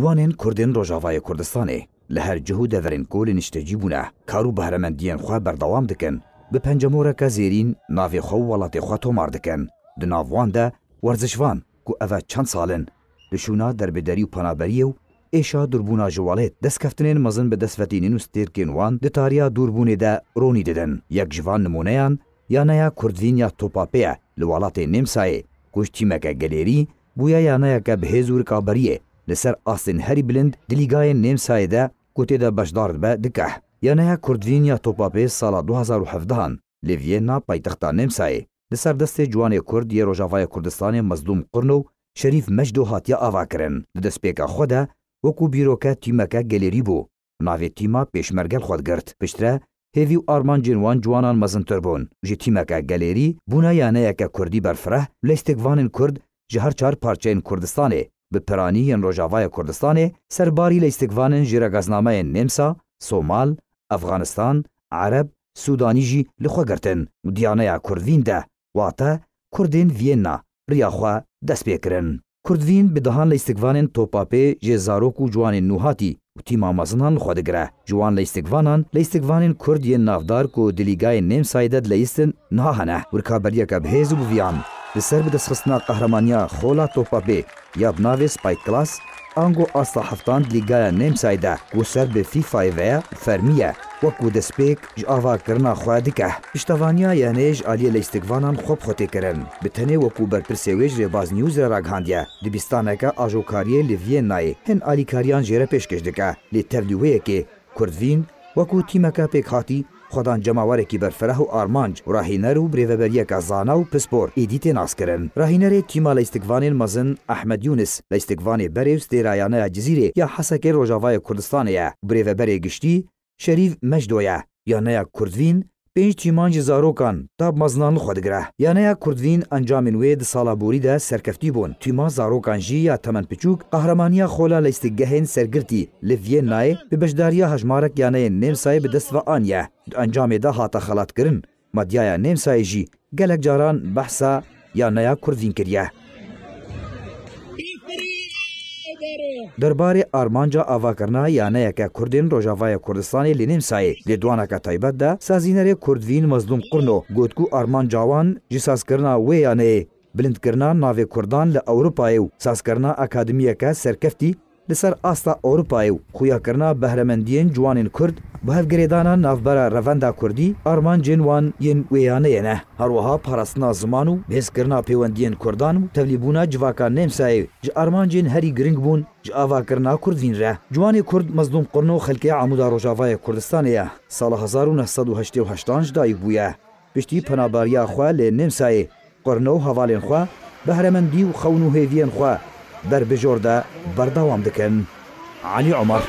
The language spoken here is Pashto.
جوانên Kurdên Rojavayê Kurdistanê li her cihû deverên kolên ştecî bûne kar û behremendiyên xwe berdewam dikin bi pencemoreke zêrîn navê xwe welatê xwe tomar dikin di navwan de werzişvan ku ev çend salin li şûna derbêderî û panaberiye û êşa durbûna ji walêt destskeftinên mezin bi destvetînin û stêrkên wan di tariya dûrbûnê de ronî didin yek ji van nimûneyan yaneya Kurdîn ya topapê ye li welatê Nemsayê kuş tîmeke gelêrî bûye yaneyeke bihêz û rikaberiyê li ser asên herî bilind di lîgayên Nêmsayê de gotê de beşdar be dikeh. Yaneya Kurdvîniya topapê sala 2017an li Viyena paytexta Nêmsayê li ser destê ciwanê Kurd yê Rojavaya Kurdistanê mezdûm Qurno Şerîf Mecdo hatiye ava kirin. Di destpêka xwe de وەکو بیرۆکە تیمەکە گەلێری بوو ناوێ تیما پێشمەرگەل خۆت گرت پشترە هێوی و ئارمان جێوان جوانان مەزنتر بوون ژی تیمەکە گەلێری بوونە یانەیەکە کوردی بەرفرە لە شتێکوانن کورد ji her çar parçeyên Kurdistanê Bi piraniyên Rojavaya Kurdistanê serbarî lê stêkvanên jêregaznameyên Nemsa, Somal, Efxanistan, Ereb, Sudanî jî li xwe girtin û diyaneya Kurdvîn de wate Kurdên Vîenna riya xwe dest pê kirin. Kurdvîn bi dihan lê stêkvanên topapê jê zarok û ciwanên nûhatî û tîma mezinan li xwe digire. Ciwan lê stêkvanan lê stêkvanên Kurd yên navdar ku dilîgayên Nemsayê de dileyistin niha hene. Wirkaberiyeke bihêz û biviyan. Li destxistina qehramaniya Xola Topabê ya navê Spayklas, ango asta heftan lîgaya Nemsay de ku ser bi Fîfayê ve fermiye وەکو دەستپێک ji avakirina xwe dike. Piştevaniya ya nêj aliyê lêstikvanan xop xotêkirin. Bi tenê wekû berpirsêwêj rêbaz News re raghandiye. Dibistaneke ajokariyê li Viennayê hin alîkariyan jê re pêşkêş dike. Lê tevlî wêyekê Kurdvîn wekû tîmeke pêkhatî خدان کی بر فره و آرمانج ڕاهینەر و یک ازانا و ایدیت ناس ناسکردن ڕاهینەرێک تیما لە مزن احمد یونس لە ئیسستکوانی بەرێوس دێرایانەیە جززیرێ یا حەسەکەی ڕۆژاوای کوردستانەیە برێڤەبەرێ گشتی شەریف یا نه کردوین، پێنج تیمانجی زارۆکان تا مەزنان خودگرە یانەیە کوردین ئەنجامین وێ د ساڵابوریدا سەرکەفتی بوون تیما زارۆکانژی یا تەمەەن پچووک قەهرەمانیا خۆلا لە ئیسگەهێن سەرگرتی لە ڤێنایە بە بەشداریە هەژمارەك یانەیە نێمسای بەدەستە ئاانە ئەنجامێدا هاتە خەڵاتکردن مەدیایە نێمسایژی گەلک جاران بەحسا یانەیە کوردین کردە. دربارê armanca avakirinayê ke Kurdên Rojavaya Kurdistanê li Nimsayê lê duwaneke taybet de sazînerê Kurdvîn mezlûm Qurno got ku Arman Cawan ji sazkirina wê yanê bilindkirina navê Kurdan li Ewropayê û sazkirina akademiyeke serkeftî لسر ئاستا ئەوروپای و خویاکردنا بەهرەمەندیین جوانین کورد بە هەفگرێدانە ناوبەرە ڕەڤەندا کوردی ئارمان جێنوان یەن وێیانەیەنە هەروەها پاراستنا زمان و بێزکردنا پەیوەندیان کوردان و تەلیبوونا جوواکان نێمسایێ ji ئارمانجین هەری گرنگ بوون ji ئاواکردنا کوردینرە جوانی کورد مەزلوم قڕن و خەلکی عمودا ڕۆژاوایە کوردستانەیە ساڵ 1970 دایک بووە پشتی پەناباریاخوا لێ نێمسایێ قڕنە و هەواڵێن خوا بەهرەمەندی و خەون و هێویان خوا بەربژۆردا بەرداوام دەکەن علی عمر.